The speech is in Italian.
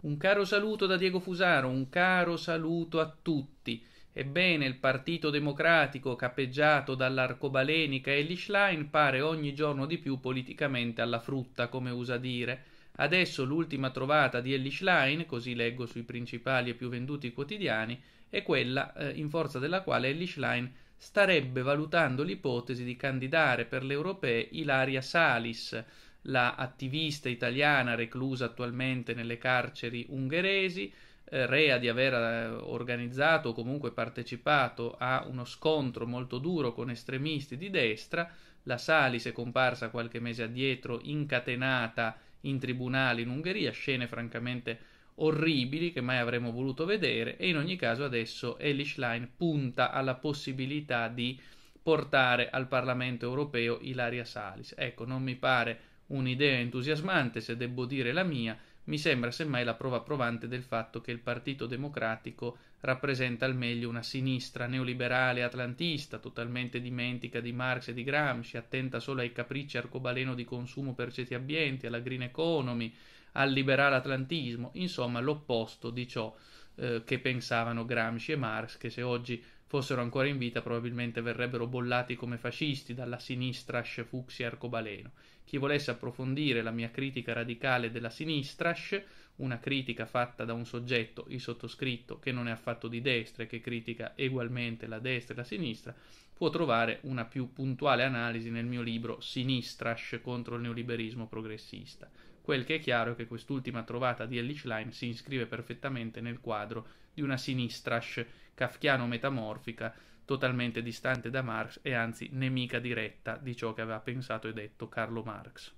Un caro saluto da Diego Fusaro, un caro saluto a tutti. Ebbene, il Partito Democratico, capeggiato dall'arcobalenica Ellie Schlein, pare ogni giorno di più politicamente alla frutta, come usa dire. Adesso l'ultima trovata di Ellie Schlein, così leggo sui principali e più venduti quotidiani, è quella eh, in forza della quale Ellie Schlein starebbe valutando l'ipotesi di candidare per le europee Ilaria Salis, la attivista italiana reclusa attualmente nelle carceri ungheresi, eh, rea di aver eh, organizzato o comunque partecipato a uno scontro molto duro con estremisti di destra. La Salis è comparsa qualche mese addietro incatenata in tribunale in Ungheria, scene francamente orribili che mai avremmo voluto vedere e in ogni caso adesso Elish Line punta alla possibilità di portare al Parlamento europeo Ilaria Salis. Ecco, non mi pare Un'idea entusiasmante, se debbo dire la mia, mi sembra semmai la prova provante del fatto che il Partito Democratico rappresenta al meglio una sinistra neoliberale atlantista, totalmente dimentica di Marx e di Gramsci, attenta solo ai capricci arcobaleno di consumo per ceti ambienti, alla green economy, al liberale atlantismo, insomma l'opposto di ciò eh, che pensavano Gramsci e Marx, che se oggi fossero ancora in vita probabilmente verrebbero bollati come fascisti dalla sinistra Fuxi arcobaleno. Chi volesse approfondire la mia critica radicale della sinistra una critica fatta da un soggetto, il sottoscritto, che non è affatto di destra e che critica egualmente la destra e la sinistra, può trovare una più puntuale analisi nel mio libro Sinistrash contro il neoliberismo progressista. Quel che è chiaro è che quest'ultima trovata di Ellie Schlein si iscrive perfettamente nel quadro di una sinistrash kafkiano-metamorfica totalmente distante da Marx e anzi nemica diretta di ciò che aveva pensato e detto Carlo Marx.